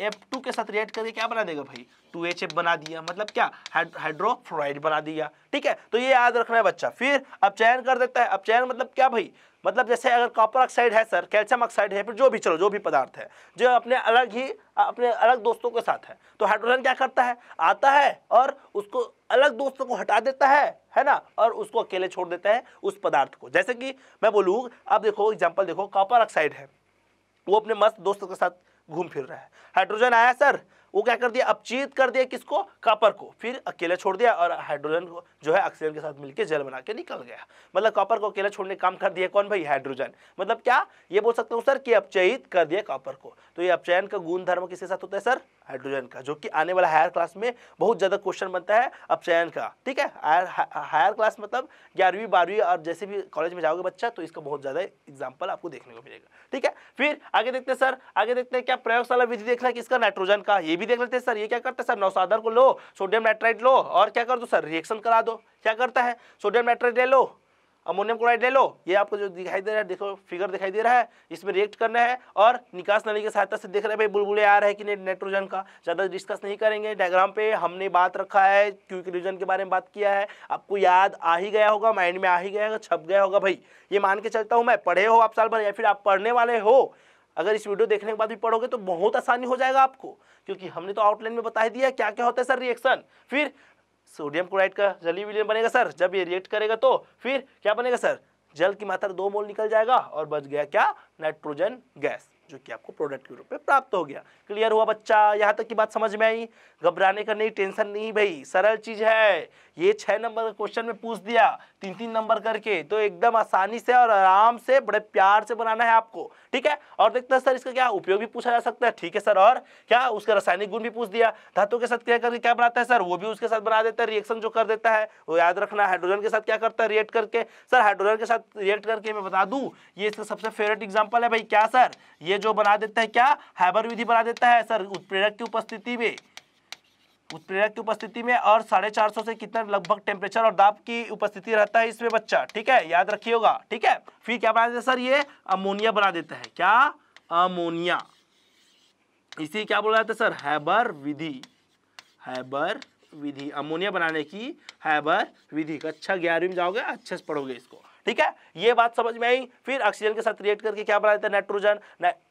एफ टू के साथ रिएक्ट करके क्या बना देगा भाई टू एच एफ बना दिया मतलब क्या हाइड्रोफ्लोराइड बना दिया ठीक है तो ये याद रखना है बच्चा फिर अब चयन कर देता है अब चयन मतलब क्या भाई मतलब जैसे अगर कॉपर ऑक्साइड है सर कैल्शियम ऑक्साइड है फिर जो भी चलो जो भी पदार्थ है जो अपने अलग ही अपने अलग दोस्तों के साथ है तो हाइड्रोजन क्या करता है आता है और उसको अलग दोस्तों को हटा देता है है ना और उसको अकेले छोड़ देता है उस पदार्थ को जैसे कि मैं बोलूँ अब देखो एग्जाम्पल देखो कॉपर ऑक्साइड है वो अपने मस्त दोस्तों के साथ घूम फिर रहा है हाइड्रोजन आया सर वो क्या कर दिया अपचेत कर दिया किसको कॉपर को फिर अकेला छोड़ दिया और हाइड्रोजन को जो है ऑक्सीजन के साथ मिलकर जल बना के निकल गया मतलब कॉपर को अकेला छोड़ने काम कर दिया कौन भाई हाइड्रोजन मतलब क्या ये बोल सकते हूँ सर कि अपचयित कर दिया कॉपर को तो ये अपचयन का गुण धर्म किसके साथ होता है सर हाइड्रोजन का जो कि आने वाला हायर क्लास में बहुत ज़्यादा क्वेश्चन बनता है अपचयन का ठीक है हायर क्लास मतलब ग्यारहवीं बारहवीं और जैसे भी कॉलेज में जाओगे बच्चा तो इसका बहुत ज़्यादा एग्जाम्पल आपको देखने को मिलेगा ठीक है फिर आगे देखते हैं सर आगे देखते हैं क्या प्रयोगशाला विधि देखना किसका नाइट्रोजन का ये भी देख लेते हैं सर ये क्या करता है सर नौसादर को लो सोडियम नाइट्राइड लो और क्या कर दो सर रिएक्शन करा दो क्या करता है सोडियम नाइट्राइड ले लो अमोनियम क्लोराइड ले लो ये आपको जो दिखाई दे रहा है देखो फिगर दिखाई दे रहा है इसमें रिएक्ट करना है और निकास नली की सहायता से देख रहे हैं भाई बुलबुले आ रहे हैं कि नहीं नाइट्रोजन का ज़्यादा डिस्कस नहीं करेंगे डायग्राम पे हमने बात रखा है क्योंकि रिजन के बारे में बात किया है आपको याद आ ही गया होगा माइंड में आ ही गया होगा छप गया होगा भाई ये मान के चलता हूँ मैं पढ़े हो आप साल भर या फिर आप पढ़ने वाले हो अगर इस वीडियो देखने के बाद भी पढ़ोगे तो बहुत आसानी हो जाएगा आपको क्योंकि हमने तो आउटलाइन में बता दिया क्या क्या होता है सर रिएक्शन फिर सोडियम क्लोराइड का जली विलियन बनेगा सर जब ये रिएक्ट करेगा तो फिर क्या बनेगा सर जल की मात्रा दो मोल निकल जाएगा और बच गया क्या नाइट्रोजन गैस जो कि आपको प्रोडक्ट के रूप में प्राप्त हो गया क्लियर हुआ बच्चा यहाँ तक की बात समझ में आई घबराने का नहीं टेंशन नहीं भाई सरल चीज है ये छह नंबर का क्वेश्चन में पूछ दिया तीन तीन नंबर करके तो एकदम आसानी से और आराम से बड़े प्यार से बनाना है आपको ठीक है और देखते हैं सर इसका क्या उपयोग भी पूछा जा सकता है ठीक है सर और क्या उसका रासायनिक गुण भी पूछ दिया धातु के साथ क्रिया करके क्या बनाता है सर वो भी उसके साथ बना देता है रिएक्शन जो कर देता है वो याद रखना हाइड्रोजन के साथ क्या करता है रिएक्ट करके सर हाइड्रोजन के साथ रिएक्ट करके मैं बता दू ये इसका सबसे फेवरेट एग्जाम्पल है भाई क्या सर ये जो बना देता है क्या हाइबर विधि बना देता है सर उत्प्रेरक की उपस्थिति में उत्प्रेरक की उपस्थिति में और साढ़े चार सौ से कितना लगभग टेम्परेचर और दाब की उपस्थिति रहता है इसमें बच्चा ठीक है याद रखिएगा ठीक है फिर क्या बना देते सर ये अमोनिया बना देता है क्या अमोनिया इसे क्या बोला जाता है सर हैबर विधि हैबर विधि अमोनिया बनाने की हैबर विधि अच्छा ग्यारहवीं में जाओगे अच्छे से पढ़ोगे इसको ठीक है ये बात समझ में आई फिर ऑक्सीजन के साथ रिएक्ट करके क्या बना देता है नाइट्रोजन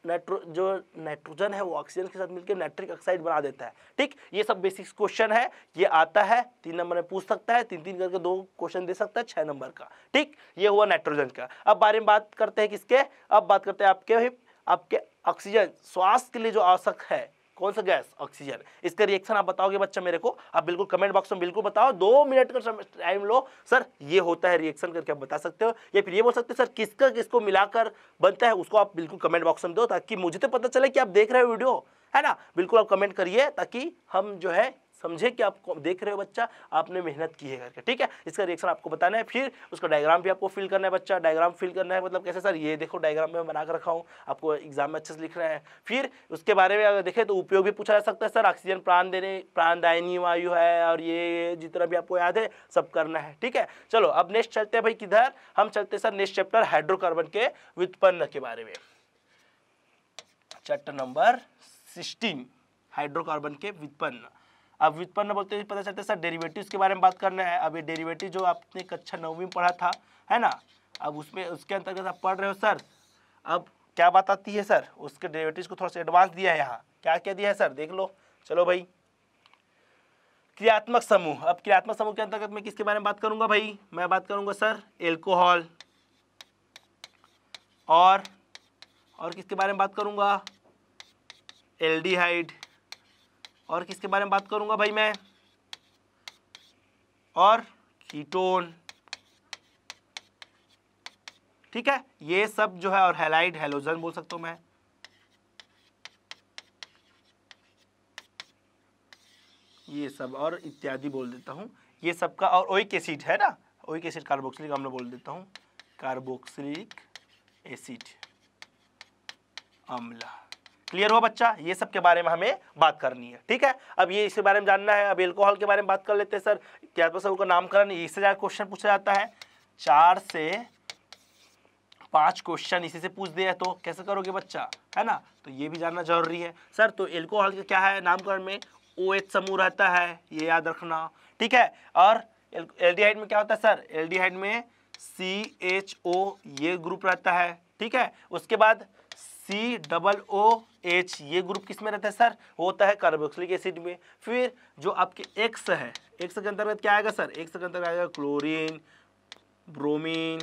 नाइट्रो जो नाइट्रोजन है वो ऑक्सीजन के साथ मिलकर नाइट्रिक ऑक्साइड बना देता है ठीक ये सब बेसिक क्वेश्चन है ये आता है तीन नंबर में पूछ सकता है तीन तीन करके दो क्वेश्चन दे सकता है छः नंबर का ठीक ये हुआ नाइट्रोजन का अब बारे में बात करते हैं किसके अब बात करते हैं आपके आपके ऑक्सीजन स्वास्थ्य के लिए जो आवश्यक है कौन सा गैस ऑक्सीजन इसका रिएक्शन आप बताओगे बच्चा मेरे को आप बिल्कुल कमेंट बॉक्स में बिल्कुल बताओ दो मिनट का टाइम लो सर ये होता है रिएक्शन करके आप बता सकते हो या फिर ये बोल सकते हो सर किसका किसको मिलाकर बनता है उसको आप बिल्कुल कमेंट बॉक्स में दो ताकि मुझे तो पता चले कि आप देख रहे हो वीडियो है ना बिल्कुल आप कमेंट करिए ताकि हम जो है समझे कि आप देख रहे हो बच्चा आपने मेहनत की है करके ठीक है इसका रिएक्शन आपको बताना है फिर उसका डायग्राम भी आपको फिल करना है बच्चा डायग्राम फिल करना है मतलब कैसे सर ये देखो डायग्राम में बना कर रखा हूँ आपको एग्जाम में अच्छे से लिख रहे हैं फिर उसके बारे में अगर देखें तो उपयोग भी पूछा जा सकता है सर ऑक्सीजन प्राण देने प्राणदायनी वायु है और ये जितना भी आपको याद है सब करना है ठीक है चलो अब नेक्स्ट चलते हैं भाई किधर हम चलते सर नेक्स्ट चैप्टर हाइड्रोकार्बन के व्युत्पन्न के बारे में चैप्टर नंबर सिक्सटीन हाइड्रोकार्बन के व्युत्पन्न अब व्युत्पन्न बोलते हुए पता चलता है सर डेरिवेटिव के बारे में बात करना है अभी डेरिवेटिव जो आपने कक्षा नौवीं में पढ़ा था है ना अब उसमें उसके अंतर्गत आप पढ़ रहे हो सर अब क्या बात आती है सर उसके डेरिवेटिव को थोड़ा सा एडवांस दिया है यहाँ क्या क्या दिया है सर देख लो चलो भाई क्रियात्मक समूह अब क्रियात्मक समूह के अंतर्गत मैं किसके बारे में बात करूंगा भाई मैं बात करूंगा सर एल्कोहल और और किसके बारे में बात करूंगा एल्डिहाइड और किसके बारे में बात करूंगा भाई मैं और कीटोन ठीक है ये सब जो है और हेलाइड हेलोजन बोल सकता हूं मैं ये सब और इत्यादि बोल देता हूं ये सब का और ओइक एसिड है ना ओइक एसिड कार्बोक्सिलिक अम्ल बोल देता हूं कार्बोक्सिलिक एसिड अम्ला क्लियर हुआ बच्चा ये सब के बारे में हमें बात करनी है ठीक है अब ये इसके बारे में जानना है अब एल्कोहल के बारे में बात कर लेते हैं सर क्या तो सर उनका नामकरण इससे ज़्यादा क्वेश्चन पूछा जाता है चार से पांच क्वेश्चन इसी से पूछ दिया तो कैसे करोगे बच्चा है ना तो ये भी जानना जरूरी है सर तो एल्कोहल का क्या है नामकरण में ओ एच समूह रहता है ये याद रखना ठीक है और एल में क्या होता है सर एल में सी एच ओ ये ग्रुप रहता है ठीक है उसके बाद सी डबल ओ एच ये ग्रुप किस में रहता है सर होता है कार्बोक्सिलिक एसिड में फिर जो आपके एक्स है एक्स के अंतर्गत क्या आएगा सर एक्स के अंतर्गत आएगा क्लोरीन ब्रोमीन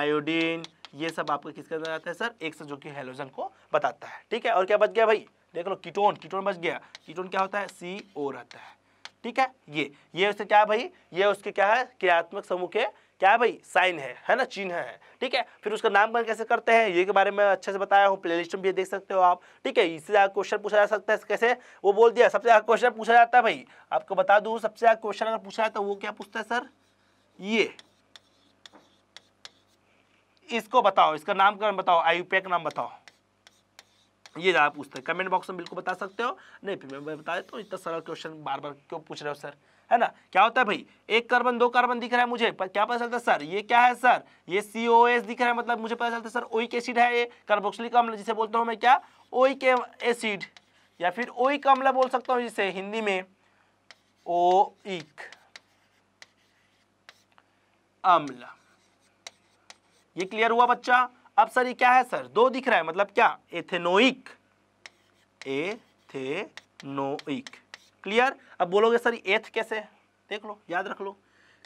आयोडीन ये सब आपका किसके अंदर आता है सर एक्स जो कि हेलोजन को बताता है ठीक है और क्या बच गया भाई देख लो कीटोन कीटोन बच गया कीटोन क्या होता है सी ओ रहता है ठीक है ये ये उसके क्या है भाई ये उसके क्या है क्रियात्मक समूह के क्या है भाई साइन है है ना चिन्ह है ठीक है फिर उसका नामकरण कैसे करते हैं ये के बारे में अच्छे से बताया हूँ प्ले लिस्ट में भी देख सकते हो आप ठीक है इससे ज़्यादा क्वेश्चन पूछा जा सकता है कैसे वो बोल दिया सबसे ज़्यादा क्वेश्चन पूछा जाता है भाई आपको बता दू सबसे ज़्यादा क्वेश्चन अगर पूछा जाता है वो क्या पूछता है सर ये इसको बताओ इसका नामकरण बताओ आई का नाम बताओ ये ज़्यादा पूछते हैं कमेंट बॉक्स में बिल्कुल बता सकते हो नहीं फिर मैं बता देता हूँ इतना सरल क्वेश्चन बार बार क्यों पूछ रहे हो सर है ना क्या होता है भाई एक कार्बन दो कार्बन दिख रहा है मुझे पर क्या पता चलता है सर ये क्या है सर ये सी ओ एस दिख रहा है मतलब मुझे पता चलता है सर ओइक एसिड है ये कार्बोक्सिलिक अम्ल जिसे बोलता हूँ मैं क्या ओइक एसिड या फिर ओइक अम्ल बोल सकता हूँ जिसे हिंदी में ओइक अम्ल ये क्लियर हुआ बच्चा अब सर ये क्या है सर दो दिख रहा है मतलब क्या एथेनोइक एथेनोइक क्लियर अब बोलोगे सर एथ कैसे देख लो याद रख लो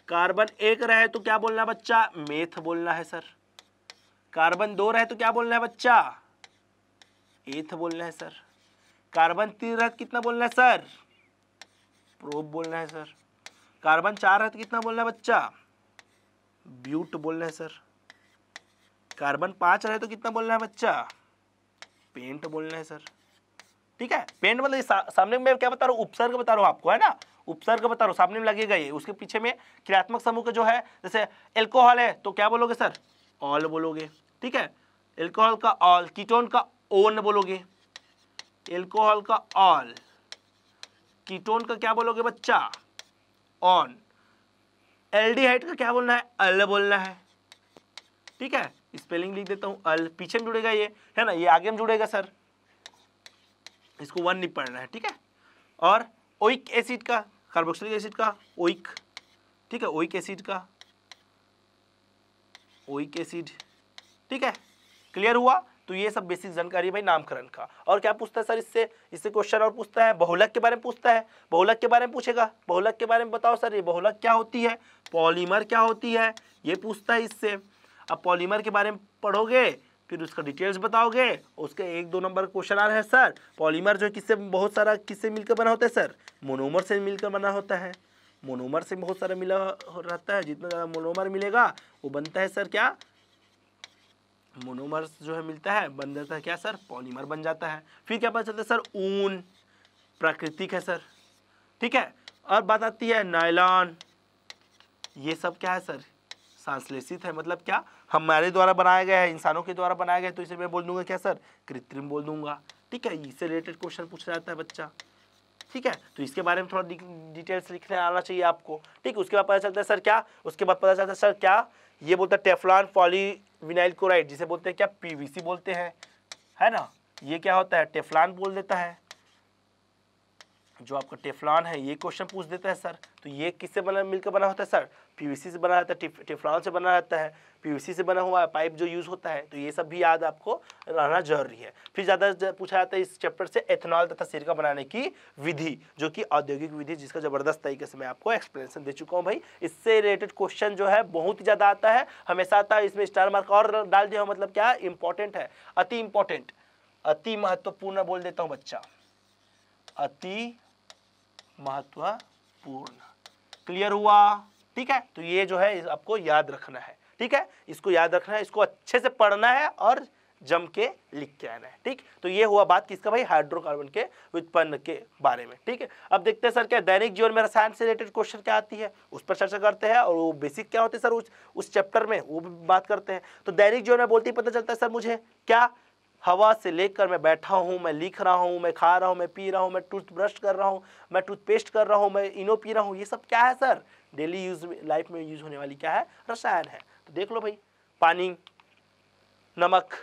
कार्बन एक रहे तो क्या बोलना है बच्चा मेथ बोलना है सर कार्बन दो रहे तो क्या बोलना है बच्चा एथ बोलना है सर कार्बन तीन रहे कितना बोलना है सर प्रोब बोलना है सर कार्बन चार रहे तो कितना बोलना है बच्चा ब्यूट बोलना है सर कार्बन पांच रहे तो कितना बोलना है बच्चा पेंट बोलना है सर ठीक है पेंट मतलब सामने में क्या बता रहा हूँ उपसर्ग बता रहा हूँ आपको है ना उपसर्ग बता रहा हूँ सामने में लगेगा ये उसके पीछे में क्रियात्मक समूह का जो है जैसे एल्कोहल है तो क्या बोलोगे सर ऑल बोलोगे ठीक है एल्कोहल का ऑल कीटोन का ओन बोलोगे एल्कोहल का ऑल कीटोन का क्या बोलोगे बच्चा ऑन एल्डिहाइड का क्या बोलना है अल बोलना है ठीक है स्पेलिंग लिख देता हूँ अल पीछे में जुड़ेगा ये है ना ये आगे में जुड़ेगा सर इसको वन नहीं पढ़ना है ठीक है और ओइक एसिड का कार्बोक्सिलिक एसिड का ओइक ठीक है ओइक एसिड का ओइक एसिड ठीक है क्लियर हुआ तो ये सब बेसिक जानकारी भाई नामकरण का और क्या पूछता है सर इससे इससे क्वेश्चन और पूछता है बहुलक के बारे में पूछता है बहुलक के बारे में पूछेगा बहुलक के बारे में बताओ सर ये बहुलक क्या होती है पॉलीमर क्या होती है ये पूछता है इससे अब पॉलीमर के बारे में पढ़ोगे फिर उसका डिटेल्स बताओगे उसके एक दो नंबर क्वेश्चन आ रहा है सर पॉलीमर जो किससे बहुत सारा किससे मिलकर बना होता है सर मोनोमर से मिलकर बना होता है मोनोमर से बहुत सारा मिला रहता है जितना ज़्यादा मोनोमर मिलेगा वो बनता है सर क्या मोनोमर जो है मिलता है बन जाता है क्या सर पॉलीमर बन जाता है फिर क्या पता चलता है सर ऊन प्राकृतिक है सर ठीक है और बात आती है नायलॉन ये सब क्या है सर संश्लेषित है मतलब क्या हमारे द्वारा बनाया गया है इंसानों के द्वारा बनाया गया है तो इसे मैं बोल दूंगा क्या सर कृत्रिम बोल दूंगा ठीक है इससे रिलेटेड क्वेश्चन पूछा जाता है बच्चा ठीक है तो इसके बारे में थोड़ा डिटेल्स लिखने आना चाहिए आपको ठीक उसके बाद पता चलता है सर क्या उसके बाद पता चलता है सर क्या ये बोलता है टेफलॉन पॉलीविनाइल क्लोराइड जिसे बोलते हैं क्या पीवीसी बोलते हैं है ना ये क्या होता है टेफलॉन बोल देता है जो आपका टेफलान है ये क्वेश्चन पूछ देता है सर तो ये किससे बना मिलकर बना होता है सर पीवीसी से बना रहता है टेफलान से बना रहता है पीवीसी से बना हुआ है पाइप जो यूज़ होता है तो ये सब भी याद आपको रहना जरूरी है फिर ज़्यादा पूछा जाता है इस चैप्टर से एथेनॉल तथा सिरका बनाने की विधि जो कि औद्योगिक विधि जिसका ज़बरदस्त तरीके से मैं आपको एक्सप्लेनेशन दे चुका हूँ भाई इससे रिलेटेड क्वेश्चन जो है बहुत ही ज़्यादा आता है हमेशा आता है इसमें स्टार मार्क और डाल दिया मतलब क्या इंपॉर्टेंट है अति इंपॉर्टेंट अति महत्वपूर्ण बोल देता हूँ बच्चा अति महत्वपूर्ण क्लियर हुआ ठीक है तो ये जो है आपको याद रखना है ठीक है इसको याद रखना है इसको अच्छे से पढ़ना है और जम के लिख के आना है ठीक तो ये हुआ बात किसका भाई हाइड्रोकार्बन के उत्पन्न के बारे में ठीक है अब देखते हैं सर क्या दैनिक जीवन में रसायन से रिलेटेड क्वेश्चन क्या आती है उस पर चर्चा करते हैं और वो बेसिक क्या होते हैं सर उस उस चैप्टर में वो भी बात करते हैं तो दैनिक जीवन में बोलते ही पता चलता है सर मुझे क्या हवा से लेकर मैं बैठा हूँ मैं लिख रहा हूँ मैं खा रहा हूँ मैं पी रहा हूँ मैं टूथब्रश कर रहा हूँ मैं टूथपेस्ट कर रहा हूँ मैं इनो पी रहा हूँ ये सब क्या है सर डेली यूज लाइफ में यूज होने वाली क्या है रसायन है तो देख लो भाई पानी नमक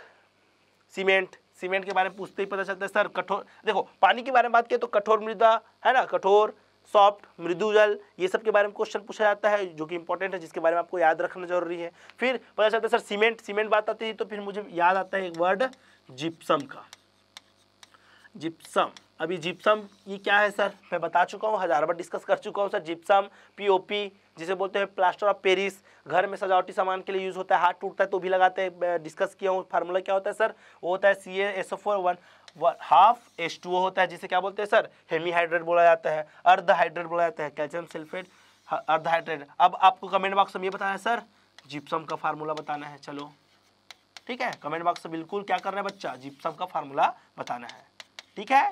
सीमेंट सीमेंट के बारे में पूछते ही पता चलता है सर कठोर देखो पानी के बारे में बात करें तो कठोर मृदा है ना कठोर सॉफ्ट मृदु जल ये सब के बारे में क्वेश्चन पूछा जाता है जो कि इंपॉर्टेंट है जिसके बारे में आपको याद रखना जरूरी है फिर पता चलता है सर सीमेंट सीमेंट बात आती है तो फिर मुझे याद आता है एक वर्ड जिप्सम का जिप्सम अभी जिप्सम ये क्या है सर मैं बता चुका हूँ हज़ार बार डिस्कस कर चुका हूँ सर जिप्सम पीओपी जिसे बोलते हैं प्लास्टर ऑफ पेरिस घर में सजावटी सामान के लिए यूज़ होता है हाथ टूटता है तो भी लगाते हैं डिस्कस किया हूँ फार्मूला क्या होता है सर वो होता है C S O four one half H two होता है जिसे क्या बोलते हैं सर हेमीहाइड्रेट बोला जाता है अर्ध हाइड्रेट बोला जाता है कैल्शियम सल्फेट हाइड्रेट अब आपको कमेंट बॉक्स में ये बताना है सर जिप्सम का फार्मूला बताना है चलो ठीक है कमेंट बॉक्स में बिल्कुल क्या करना है बच्चा जिप्सम का फार्मूला बताना है ठीक है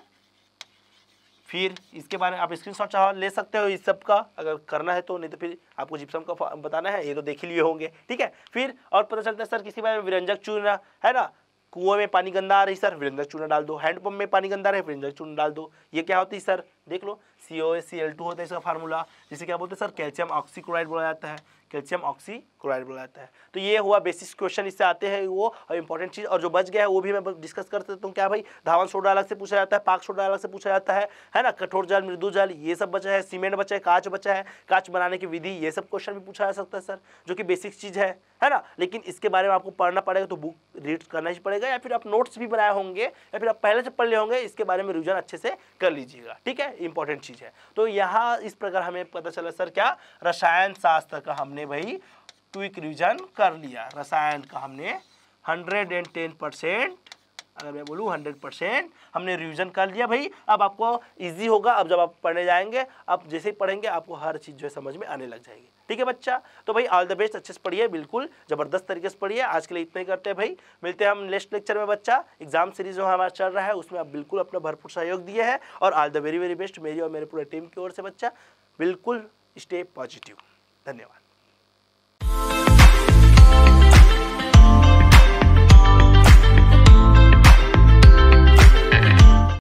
फिर इसके बारे में आप स्क्रीन शॉट चाहो ले सकते हो इस सब का अगर करना है तो नहीं तो फिर आपको जिप्सम का बताना है ये तो देख ही लिए होंगे ठीक है फिर और पता चलता है सर किसी बारे में विरंजक चूर्ण है ना कुएं में पानी गंदा आ रही सर विरेंद्र चूना डाल दो हैंडपंप में पानी गंदा रहे वृंदर चूना डाल दो ये क्या होती सर देख लो सी ओ सी एल टू होता है इसका फार्मूला जिसे क्या बोलते हैं सर कैल्शियम ऑक्सीक्लोराइड बोला जाता है कैल्शियम ऑक्सीक्लोराइड बोला जाता है तो ये हुआ बेसिक क्वेश्चन इससे आते हैं वो और इंपॉर्टेंट चीज़ और जो बच गया है वो भी मैं डिस्कस कर सकता हूँ क्या भाई धावन सोडा अलग से पूछा जाता है पाक सोडा अलग से पूछा जाता है है ना कठोर जल मृदु जल ये सब बचा है सीमेंट बचा है कांच बचा है कांच बनाने की विधि ये सब क्वेश्चन भी पूछा जा सकता है सर जो कि बेसिक चीज़ है है ना लेकिन इसके बारे में आपको पढ़ना पड़ेगा तो बुक रीड करना ही पड़ेगा या फिर आप नोट्स भी बनाए होंगे या फिर आप पहले से पढ़ लिए होंगे इसके बारे में रिविजन अच्छे से कर लीजिएगा ठीक है इंपॉर्टेंट चीज़ चीज़ है तो यहाँ इस प्रकार हमें पता चला सर क्या रसायन शास्त्र का हमने भाई क्विक रिविजन कर लिया रसायन का हमने हंड्रेड एंड टेन परसेंट अगर मैं बोलूँ हंड्रेड परसेंट हमने रिविजन कर लिया भाई अब आपको इजी होगा अब जब आप पढ़ने जाएंगे अब जैसे ही पढ़ेंगे आपको हर चीज़ जो है समझ में आने लग जाएगी ठीक है बच्चा तो भाई ऑल द बेस्ट अच्छे से पढ़िए बिल्कुल जबरदस्त तरीके से पढ़िए आज के लिए इतना ही करते हैं भाई मिलते हैं हम नेक्स्ट लेक्चर में बच्चा एग्जाम सीरीज जो हमारा चल रहा है उसमें आप बिल्कुल अपना भरपूर सहयोग दिए हैं और all the very very best मेरी और मेरे पूरे टीम की ओर से बच्चा बिल्कुल स्टे पॉजिटिव धन्यवाद